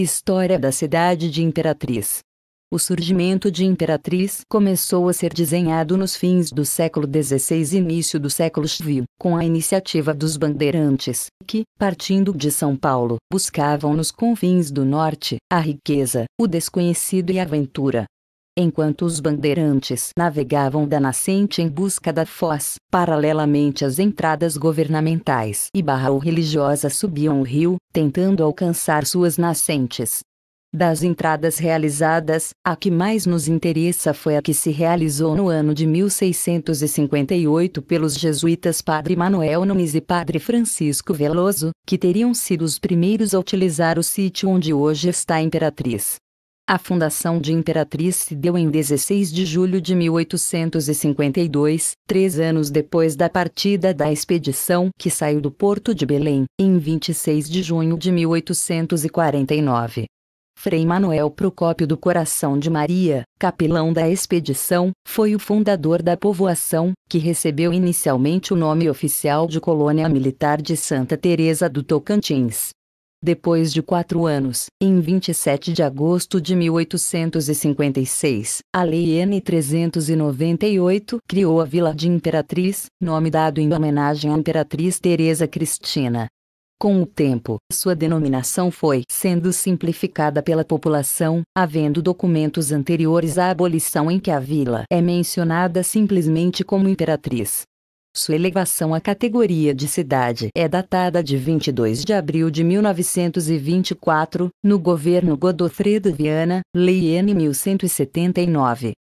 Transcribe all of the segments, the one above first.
História da cidade de Imperatriz. O surgimento de Imperatriz começou a ser desenhado nos fins do século XVI e início do século XVII, com a iniciativa dos bandeirantes, que, partindo de São Paulo, buscavam nos confins do norte a riqueza, o desconhecido e a aventura, Enquanto os bandeirantes navegavam da nascente em busca da foz, paralelamente às entradas governamentais e barra ou religiosas subiam o rio, tentando alcançar suas nascentes. Das entradas realizadas, a que mais nos interessa foi a que se realizou no ano de 1658 pelos jesuítas Padre Manuel Nunes e Padre Francisco Veloso, que teriam sido os primeiros a utilizar o sítio onde hoje está a Imperatriz. A fundação de Imperatriz se deu em 16 de julho de 1852, três anos depois da partida da expedição que saiu do porto de Belém, em 26 de junho de 1849. Frei Manuel Procópio do Coração de Maria, capelão da expedição, foi o fundador da povoação, que recebeu inicialmente o nome oficial de Colônia Militar de Santa Teresa do Tocantins. Depois de quatro anos, em 27 de agosto de 1856, a Lei N398 criou a Vila de Imperatriz, nome dado em homenagem à Imperatriz Teresa Cristina. Com o tempo, sua denominação foi sendo simplificada pela população, havendo documentos anteriores à abolição em que a vila é mencionada simplesmente como Imperatriz. Sua elevação à categoria de cidade é datada de 22 de abril de 1924, no governo Godofredo Viana, Lei N 1179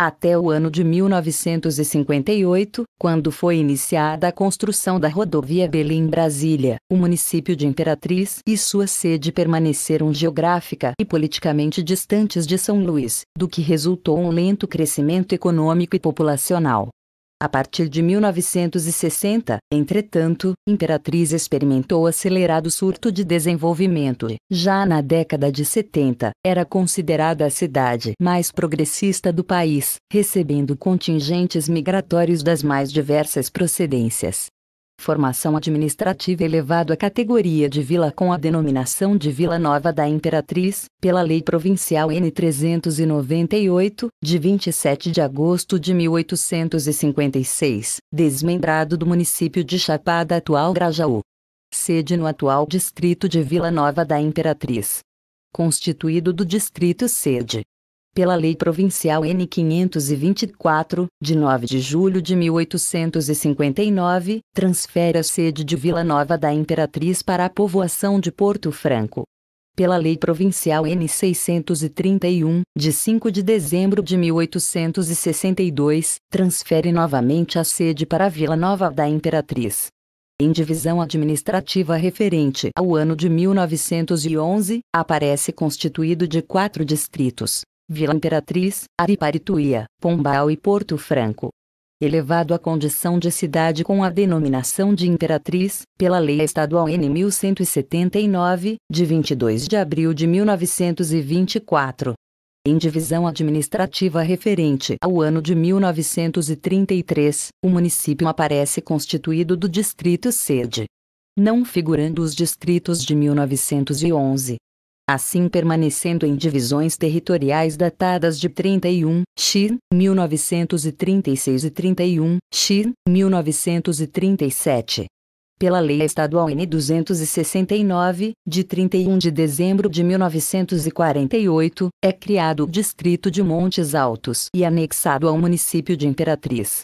até o ano de 1958, quando foi iniciada a construção da rodovia Belém-Brasília, o município de Imperatriz e sua sede permaneceram geográfica e politicamente distantes de São Luís, do que resultou um lento crescimento econômico e populacional. A partir de 1960, entretanto, Imperatriz experimentou acelerado surto de desenvolvimento e, já na década de 70, era considerada a cidade mais progressista do país, recebendo contingentes migratórios das mais diversas procedências formação administrativa elevado à categoria de vila com a denominação de Vila Nova da Imperatriz, pela Lei Provincial N398, de 27 de agosto de 1856, desmembrado do município de Chapada atual Grajaú. Sede no atual distrito de Vila Nova da Imperatriz. Constituído do distrito sede pela Lei Provincial N524, de 9 de julho de 1859, transfere a sede de Vila Nova da Imperatriz para a povoação de Porto Franco. Pela Lei Provincial N631, de 5 de dezembro de 1862, transfere novamente a sede para a Vila Nova da Imperatriz em divisão administrativa referente ao ano de 1911, aparece constituído de quatro distritos. Vila Imperatriz, Ariparituia, Pombal e Porto Franco. Elevado à condição de cidade com a denominação de Imperatriz, pela Lei Estadual N 1179, de 22 de abril de 1924 em divisão administrativa referente ao ano de 1933, o município aparece constituído do distrito sede, não figurando os distritos de 1911, assim permanecendo em divisões territoriais datadas de 31 XI, 1936 e 31 XI, 1937 pela Lei Estadual N 269, de 31 de dezembro de 1948, é criado o Distrito de Montes Altos e anexado ao município de Imperatriz.